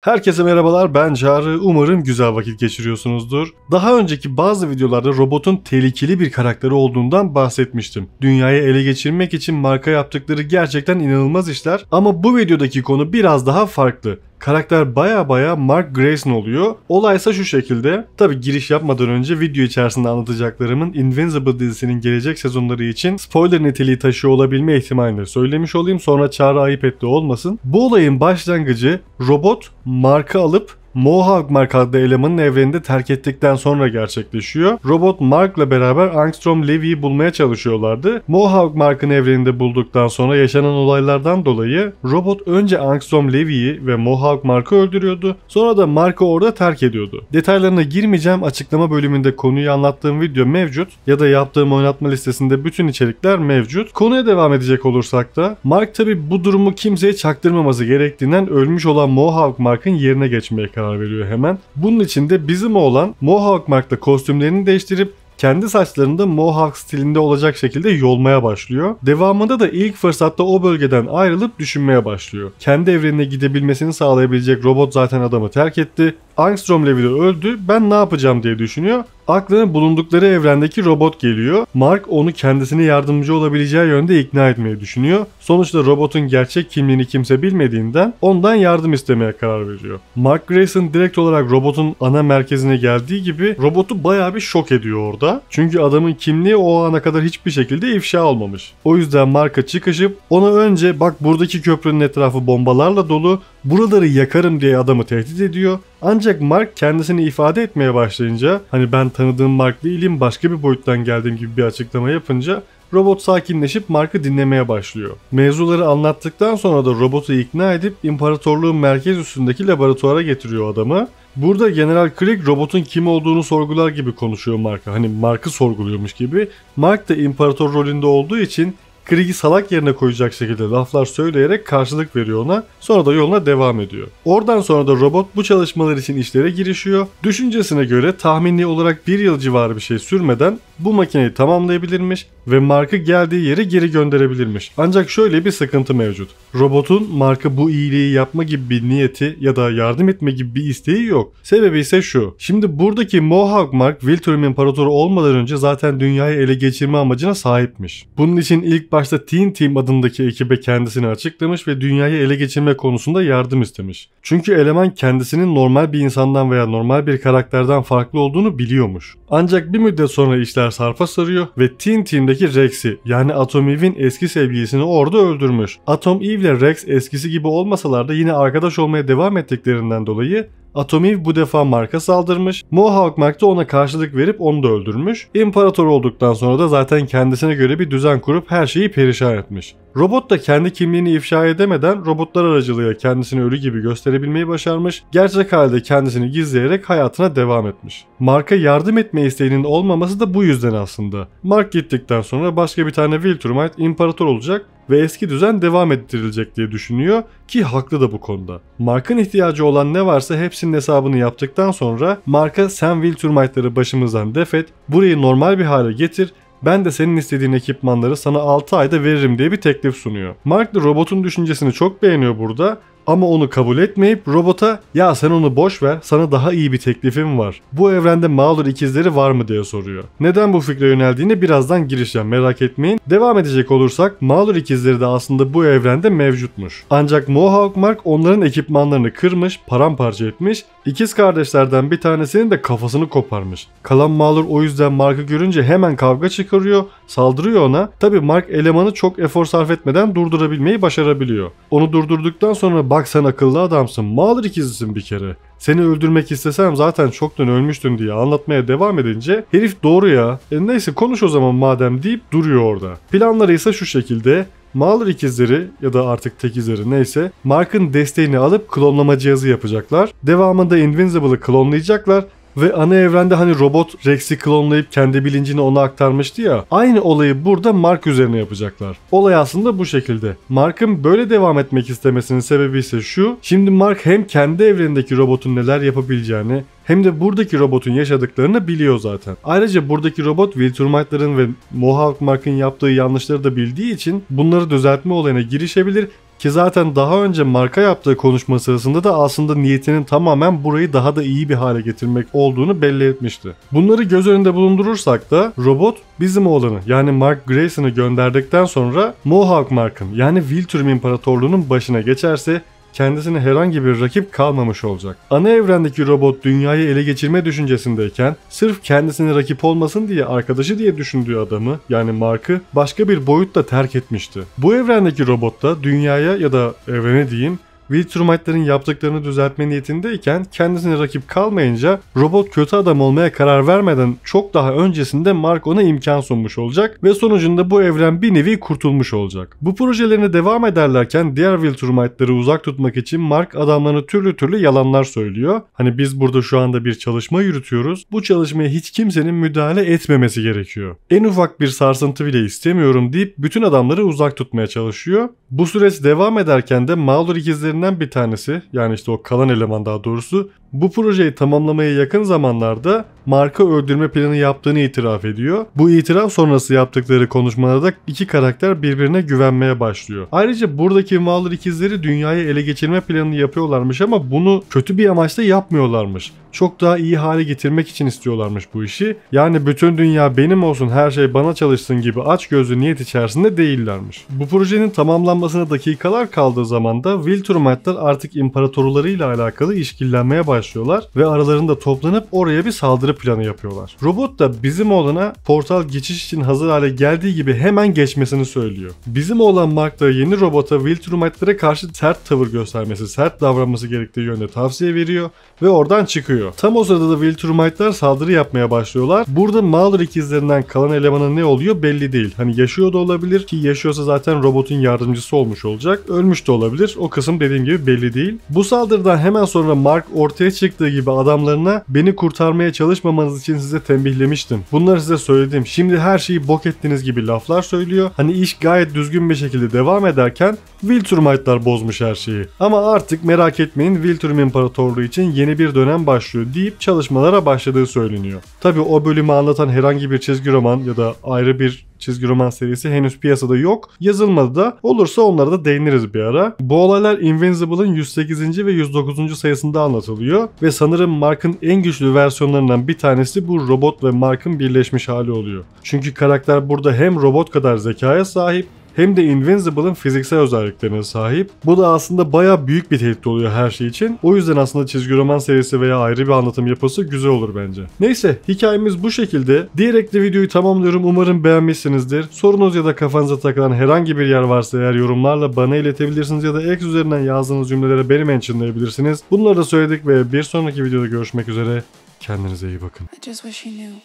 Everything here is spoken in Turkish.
Herkese merhabalar ben Çağrı. Umarım güzel vakit geçiriyorsunuzdur. Daha önceki bazı videolarda robotun tehlikeli bir karakteri olduğundan bahsetmiştim. Dünyayı ele geçirmek için marka yaptıkları gerçekten inanılmaz işler ama bu videodaki konu biraz daha farklı. Karakter baya baya Mark Grayson oluyor. Olaysa şu şekilde. Tabi giriş yapmadan önce video içerisinde anlatacaklarımın Invincible dizisinin gelecek sezonları için spoiler niteliği taşıyor olabilme ihtimalini söylemiş olayım. Sonra çağrı ayıp etti olmasın. Bu olayın başlangıcı robot Mark'ı alıp Mohawk Mark elemanın evreninde terk ettikten sonra gerçekleşiyor. Robot Mark'la beraber Angstrom Levy'yi bulmaya çalışıyorlardı. Mohawk Mark'ın evreninde bulduktan sonra yaşanan olaylardan dolayı robot önce Angstrom Levy'yi ve Mohawk Mark'ı öldürüyordu. Sonra da Mark'ı orada terk ediyordu. Detaylarına girmeyeceğim. Açıklama bölümünde konuyu anlattığım video mevcut ya da yaptığım oynatma listesinde bütün içerikler mevcut. Konuya devam edecek olursak da Mark tabi bu durumu kimseye çaktırmaması gerektiğinden ölmüş olan Mohawk Mark'ın yerine geçmeye karar veriyor hemen. Bunun için de bizim oğlan Mohawk Mark'ta kostümlerini değiştirip kendi saçlarında mohawk stilinde olacak şekilde yolmaya başlıyor. Devamında da ilk fırsatta o bölgeden ayrılıp düşünmeye başlıyor. Kendi evrenine gidebilmesini sağlayabilecek robot zaten adamı terk etti. Angstrom Levi de öldü. Ben ne yapacağım diye düşünüyor. Aklına bulundukları evrendeki robot geliyor. Mark onu kendisine yardımcı olabileceği yönde ikna etmeyi düşünüyor. Sonuçta robotun gerçek kimliğini kimse bilmediğinden ondan yardım istemeye karar veriyor. Mark Grayson direkt olarak robotun ana merkezine geldiği gibi robotu baya bir şok ediyor orada. Çünkü adamın kimliği o ana kadar hiçbir şekilde ifşa olmamış. O yüzden Mark'a çıkışıp ona önce bak buradaki köprünün etrafı bombalarla dolu buraları yakarım diye adamı tehdit ediyor. Ancak Mark kendisini ifade etmeye başlayınca hani ben tanıdığım Mark değilim başka bir boyuttan geldiğim gibi bir açıklama yapınca robot sakinleşip Mark'ı dinlemeye başlıyor. Mevzuları anlattıktan sonra da robotu ikna edip imparatorluğun merkez üstündeki laboratuvara getiriyor adamı. Burada General Craig robotun kim olduğunu sorgular gibi konuşuyor Mark'a. Hani Mark'ı sorguluyormuş gibi. Mark da imparator rolünde olduğu için Krieg'i salak yerine koyacak şekilde laflar söyleyerek karşılık veriyor ona. Sonra da yoluna devam ediyor. Oradan sonra da robot bu çalışmalar için işlere girişiyor. Düşüncesine göre tahminli olarak bir yıl civarı bir şey sürmeden bu makineyi tamamlayabilirmiş ve markı geldiği yere geri gönderebilirmiş. Ancak şöyle bir sıkıntı mevcut. Robotun markı bu iyiliği yapma gibi bir niyeti ya da yardım etme gibi bir isteği yok. Sebebi ise şu. Şimdi buradaki Mohawk Mark Viltrum İmparatoru olmadan önce zaten dünyayı ele geçirme amacına sahipmiş. Bunun için ilk başta Teen Team adındaki ekibe kendisini açıklamış ve dünyayı ele geçirme konusunda yardım istemiş. Çünkü eleman kendisinin normal bir insandan veya normal bir karakterden farklı olduğunu biliyormuş. Ancak bir müddet sonra işler olaylar sarpa sarıyor ve Teen Team'deki Rex'i yani Atom Eve'in eski sevgilisini orada öldürmüş. Atom Eve ile Rex eskisi gibi olmasalar da yine arkadaş olmaya devam ettiklerinden dolayı Atom Eve bu defa Mark'a saldırmış. Mohawk Mark da ona karşılık verip onu da öldürmüş. İmparator olduktan sonra da zaten kendisine göre bir düzen kurup her şeyi perişan etmiş. Robot da kendi kimliğini ifşa edemeden robotlar aracılığıyla kendisini ölü gibi gösterebilmeyi başarmış, gerçek halde kendisini gizleyerek hayatına devam etmiş. Mark'a yardım etme isteğinin olmaması da bu yüzden aslında. Mark gittikten sonra başka bir tane Viltrumite imparator olacak ve eski düzen devam ettirilecek diye düşünüyor ki haklı da bu konuda. Mark'ın ihtiyacı olan ne varsa hepsinin hesabını yaptıktan sonra Mark'a sen Viltrumite'ları başımızdan defet, burayı normal bir hale getir ben de senin istediğin ekipmanları sana 6 ayda veririm diye bir teklif sunuyor. Mark da robotun düşüncesini çok beğeniyor burada ama onu kabul etmeyip robota ya sen onu boş ver sana daha iyi bir teklifim var. Bu evrende Mauler ikizleri var mı diye soruyor. Neden bu fikre yöneldiğini birazdan girişeceğim merak etmeyin. Devam edecek olursak Mauler ikizleri de aslında bu evrende mevcutmuş. Ancak Mohawk Mark onların ekipmanlarını kırmış, paramparça etmiş İkiz kardeşlerden bir tanesinin de kafasını koparmış. Kalan mağlur o yüzden Mark'ı görünce hemen kavga çıkarıyor, saldırıyor ona. Tabi Mark elemanı çok efor sarf etmeden durdurabilmeyi başarabiliyor. Onu durdurduktan sonra bak sen akıllı adamsın, mağlur ikizisin bir kere. Seni öldürmek istesem zaten çoktan ölmüştün diye anlatmaya devam edince herif doğru ya. E neyse konuş o zaman madem deyip duruyor orada. Planları ise şu şekilde. Mahler ikizleri ya da artık tek izleri neyse Mark'ın desteğini alıp klonlama cihazı yapacaklar. Devamında Invincible'ı klonlayacaklar ve ana evrende hani robot Rex'i klonlayıp kendi bilincini ona aktarmıştı ya. Aynı olayı burada Mark üzerine yapacaklar. Olay aslında bu şekilde. Mark'ın böyle devam etmek istemesinin sebebi ise şu. Şimdi Mark hem kendi evrendeki robotun neler yapabileceğini hem de buradaki robotun yaşadıklarını biliyor zaten. Ayrıca buradaki robot Viltrumite'ların ve Mohawk Mark'ın yaptığı yanlışları da bildiği için bunları düzeltme olayına girişebilir ki zaten daha önce marka yaptığı konuşma sırasında da aslında niyetinin tamamen burayı daha da iyi bir hale getirmek olduğunu belli etmişti. Bunları göz önünde bulundurursak da robot bizim oğlanı yani Mark Grayson'ı gönderdikten sonra Mohawk Mark'ın yani Viltrum İmparatorluğu'nun başına geçerse kendisine herhangi bir rakip kalmamış olacak. Ana evrendeki robot dünyayı ele geçirme düşüncesindeyken sırf kendisine rakip olmasın diye arkadaşı diye düşündüğü adamı yani Mark'ı başka bir boyutta terk etmişti. Bu evrendeki robot da dünyaya ya da evrene diyeyim Viltrumite'ların yaptıklarını düzeltme niyetindeyken kendisine rakip kalmayınca robot kötü adam olmaya karar vermeden çok daha öncesinde Mark ona imkan sunmuş olacak ve sonucunda bu evren bir nevi kurtulmuş olacak. Bu projelerine devam ederlerken diğer Viltrumite'ları uzak tutmak için Mark adamlarına türlü türlü yalanlar söylüyor. Hani biz burada şu anda bir çalışma yürütüyoruz. Bu çalışmaya hiç kimsenin müdahale etmemesi gerekiyor. En ufak bir sarsıntı bile istemiyorum deyip bütün adamları uzak tutmaya çalışıyor. Bu süreç devam ederken de Mağdur ikizlerinden bir tanesi yani işte o kalan eleman daha doğrusu bu projeyi tamamlamaya yakın zamanlarda marka öldürme planı yaptığını itiraf ediyor. Bu itiraf sonrası yaptıkları konuşmalarda iki karakter birbirine güvenmeye başlıyor. Ayrıca buradaki Mauler ikizleri dünyayı ele geçirme planını yapıyorlarmış ama bunu kötü bir amaçla yapmıyorlarmış. Çok daha iyi hale getirmek için istiyorlarmış bu işi. Yani bütün dünya benim olsun her şey bana çalışsın gibi aç açgözlü niyet içerisinde değillermiş. Bu projenin tamamlanmasına dakikalar kaldığı zaman da Viltrumatlar artık imparatorlarıyla alakalı işkillenmeye başlıyorlar ve aralarında toplanıp oraya bir saldırı planı yapıyorlar. Robot da bizim oğlana portal geçiş için hazır hale geldiği gibi hemen geçmesini söylüyor. Bizim olan Mark da yeni robota Viltrumite'lere karşı sert tavır göstermesi, sert davranması gerektiği yönde tavsiye veriyor ve oradan çıkıyor. Tam o sırada da Viltrumite'lar saldırı yapmaya başlıyorlar. Burada Mauler ikizlerinden kalan elemanın ne oluyor belli değil. Hani yaşıyor da olabilir ki yaşıyorsa zaten robotun yardımcısı olmuş olacak. Ölmüş de olabilir. O kısım dediğim gibi belli değil. Bu saldırıdan hemen sonra Mark ortaya çıktığı gibi adamlarına beni kurtarmaya çalışma konuşmamanız için size tembihlemiştim. Bunları size söyledim. Şimdi her şeyi bok ettiniz gibi laflar söylüyor. Hani iş gayet düzgün bir şekilde devam ederken Wilturmite'lar bozmuş her şeyi. Ama artık merak etmeyin Wilturm İmparatorluğu için yeni bir dönem başlıyor deyip çalışmalara başladığı söyleniyor. Tabi o bölümü anlatan herhangi bir çizgi roman ya da ayrı bir çizgi roman serisi henüz piyasada yok. Yazılmadı da olursa onlara da değiniriz bir ara. Bu olaylar Invincible'ın 108. ve 109. sayısında anlatılıyor ve sanırım Mark'ın en güçlü versiyonlarından bir tanesi bu robot ve Mark'ın birleşmiş hali oluyor. Çünkü karakter burada hem robot kadar zekaya sahip hem de Invincible'ın fiziksel özelliklerine sahip. Bu da aslında baya büyük bir tehdit oluyor her şey için. O yüzden aslında çizgi roman serisi veya ayrı bir anlatım yapısı güzel olur bence. Neyse hikayemiz bu şekilde. Diyerek de videoyu tamamlıyorum. Umarım beğenmişsinizdir. Sorunuz ya da kafanıza takılan herhangi bir yer varsa eğer yorumlarla bana iletebilirsiniz ya da X üzerinden yazdığınız cümlelere beni mentionlayabilirsiniz. Bunları da söyledik ve bir sonraki videoda görüşmek üzere. Kendinize iyi bakın. I just wish he knew.